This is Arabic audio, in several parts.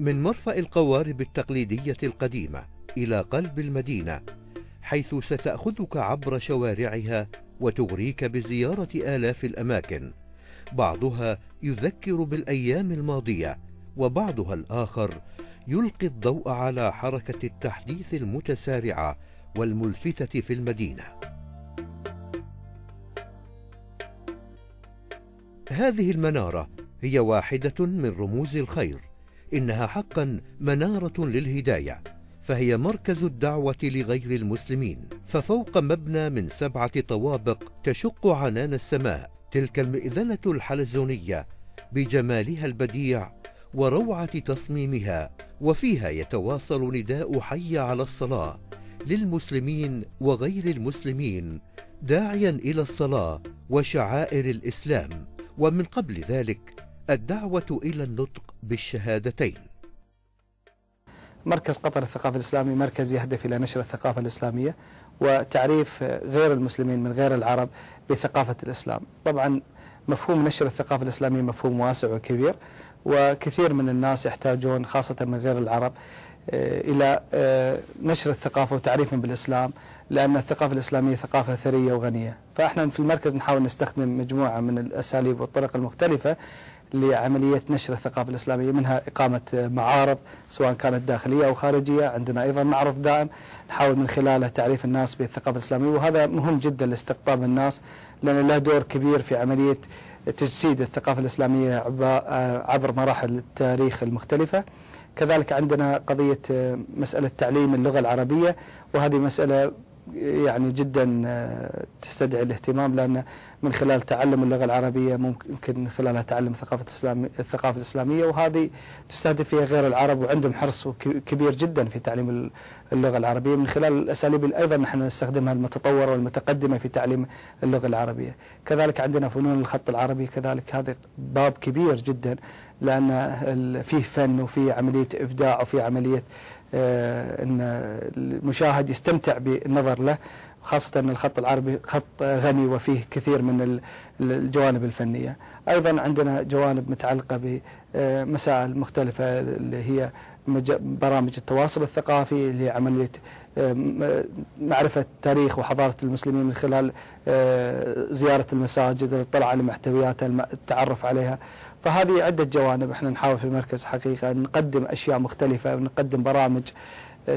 من مرفأ القوارب التقليدية القديمة إلى قلب المدينة حيث ستأخذك عبر شوارعها وتغريك بزيارة آلاف الأماكن بعضها يذكر بالأيام الماضية وبعضها الآخر يلقي الضوء على حركة التحديث المتسارعة والملفتة في المدينة هذه المنارة هي واحدة من رموز الخير إنها حقا منارة للهداية فهي مركز الدعوة لغير المسلمين ففوق مبنى من سبعة طوابق تشق عنان السماء تلك المئذنة الحلزونية بجمالها البديع وروعة تصميمها وفيها يتواصل نداء حي على الصلاة للمسلمين وغير المسلمين داعيا إلى الصلاة وشعائر الإسلام ومن قبل ذلك الدعوة إلى النطق بالشهادتين مركز قطر الثقافي الإسلامي مركز يهدف إلى نشر الثقافة الإسلامية وتعريف غير المسلمين من غير العرب بثقافة الإسلام طبعا مفهوم نشر الثقافة الإسلامية مفهوم واسع وكبير وكثير من الناس يحتاجون خاصة من غير العرب آه، إلى آه، نشر الثقافة وتعريفهم بالإسلام لأن الثقافة الإسلامية ثقافة ثرية وغنية فإحنا في المركز نحاول نستخدم مجموعة من الأساليب والطرق المختلفة لعملية نشر الثقافة الإسلامية منها إقامة معارض سواء كانت داخلية أو خارجية عندنا أيضا معرض دائم نحاول من خلاله تعريف الناس بالثقافة الإسلامية وهذا مهم جدا لاستقطاب الناس لأن له دور كبير في عملية تجسيد الثقافة الإسلامية عبر مراحل التاريخ المختلفة كذلك عندنا قضية مسألة تعليم اللغة العربية وهذه مسألة يعني جدا آه، تستدعي الاهتمام لان من خلال تعلم اللغه العربيه ممكن من خلالها تعلم ثقافه الاسلام الثقافه الاسلاميه وهذه تستهدف فيها غير العرب وعندهم حرص كبير جدا في تعليم اللغه العربيه من خلال الاساليب ايضا نحن نستخدمها المتطوره والمتقدمه في تعليم اللغه العربيه، كذلك عندنا فنون الخط العربي كذلك هذا باب كبير جدا لان فيه فن وفيه عمليه ابداع وفيه عمليه آه، ان المشاهد يستمتع بالنظر له خاصة أن الخط العربي خط غني وفيه كثير من الجوانب الفنية أيضا عندنا جوانب متعلقة بمسائل مختلفة اللي هي برامج التواصل الثقافي اللي هي عملية معرفة تاريخ وحضارة المسلمين من خلال آه، زيارة المساجد الاطلاع على محتوياتها التعرف عليها فهذه عدة جوانب احنا نحاول في المركز حقيقة نقدم أشياء مختلفة ونقدم برامج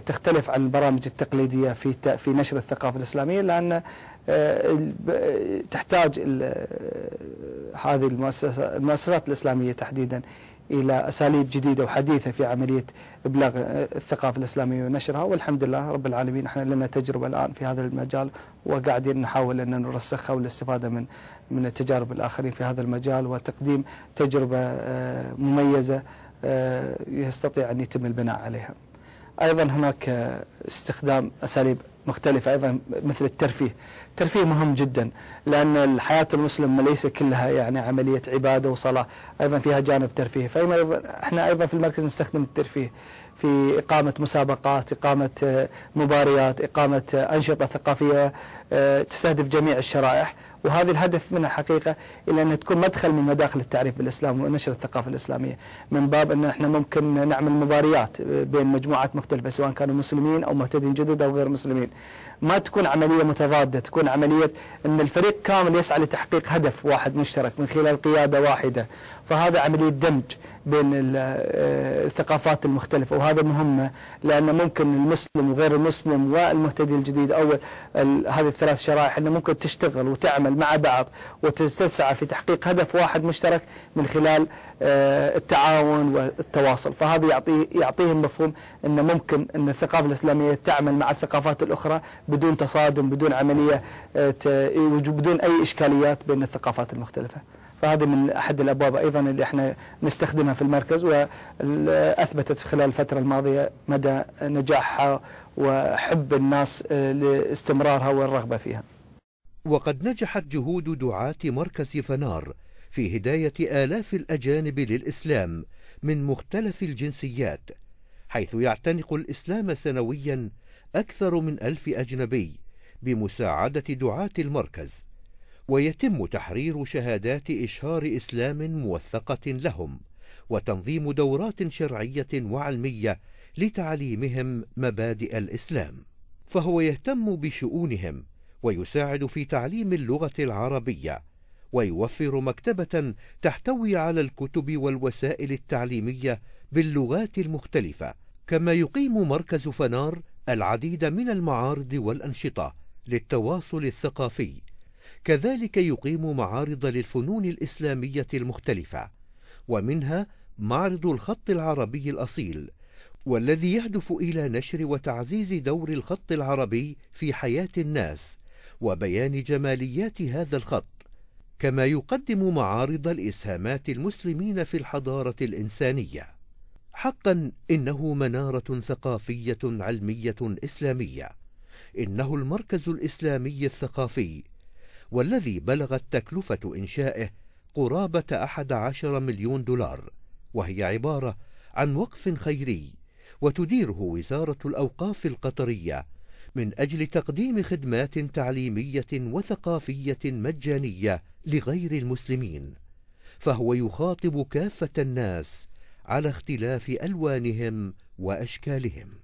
تختلف عن البرامج التقليدية في في نشر الثقافة الإسلامية لأن آه، تحتاج آه، هذه المؤسسة المؤسسات الإسلامية تحديدا إلى أساليب جديدة وحديثة في عملية إبلاغ آه، الثقافة الإسلامية ونشرها والحمد لله رب العالمين احنا لنا تجربة الآن في هذا المجال وقاعدين نحاول أن نرسخها والاستفادة من من تجارب الآخرين في هذا المجال وتقديم تجربة مميزة يستطيع أن يتم البناء عليها أيضا هناك استخدام أساليب مختلفة أيضا مثل الترفيه الترفيه مهم جدا لأن الحياة المسلم ليس كلها يعني عملية عبادة وصلاة أيضا فيها جانب ترفيه فإحنا احنا أيضا في المركز نستخدم الترفيه في إقامة مسابقات إقامة مباريات إقامة أنشطة ثقافية آه، تستهدف جميع الشرائح وهذا الهدف منها حقيقه الى انها تكون مدخل من مداخل التعريف بالاسلام ونشر الثقافه الاسلاميه من باب ان احنا ممكن نعمل مباريات بين مجموعات مختلفه سواء كانوا مسلمين او مهتدين جدد او غير مسلمين. ما تكون عمليه متضاده، تكون عمليه ان الفريق كامل يسعى لتحقيق هدف واحد مشترك من خلال قياده واحده، فهذا عمليه دمج بين آه، الثقافات المختلفة وهذا مهمة لأن ممكن المسلم وغير المسلم والمهتدي الجديد أو هذه الثلاث شرائح أنه ممكن تشتغل وتعمل مع بعض وتسعى في تحقيق هدف واحد مشترك من خلال آه، التعاون والتواصل فهذا يعطيه يعطيهم مفهوم أنه ممكن أن الثقافة الإسلامية تعمل مع الثقافات الأخرى بدون تصادم بدون عملية آه، بدون أي إشكاليات بين الثقافات المختلفة فهذه من أحد الأبواب أيضا اللي احنا نستخدمها في المركز وأثبتت خلال الفترة الماضية مدى نجاحها وحب الناس آه، لاستمرارها والرغبة فيها وقد نجحت جهود دعاة مركز فنار في هداية آلاف الأجانب للإسلام من مختلف الجنسيات حيث يعتنق الإسلام سنويا أكثر من ألف أجنبي بمساعدة دعاة المركز ويتم تحرير شهادات إشهار إسلام موثقة لهم وتنظيم دورات شرعية وعلمية لتعليمهم مبادئ الإسلام فهو يهتم بشؤونهم ويساعد في تعليم اللغة العربية ويوفر مكتبة تحتوي على الكتب والوسائل التعليمية باللغات المختلفة كما يقيم مركز فنار العديد من المعارض والأنشطة للتواصل الثقافي كذلك يقيم معارض للفنون الإسلامية المختلفة ومنها معرض الخط العربي الأصيل والذي يهدف إلى نشر وتعزيز دور الخط العربي في حياة الناس وبيان جماليات هذا الخط كما يقدم معارض الإسهامات المسلمين في الحضارة الإنسانية حقا إنه منارة ثقافية علمية إسلامية إنه المركز الإسلامي الثقافي والذي بلغت تكلفة إنشائه قرابة 11 مليون دولار وهي عبارة عن وقف خيري وتديره وزارة الأوقاف القطرية من أجل تقديم خدمات تعليمية وثقافية مجانية لغير المسلمين فهو يخاطب كافة الناس على اختلاف ألوانهم وأشكالهم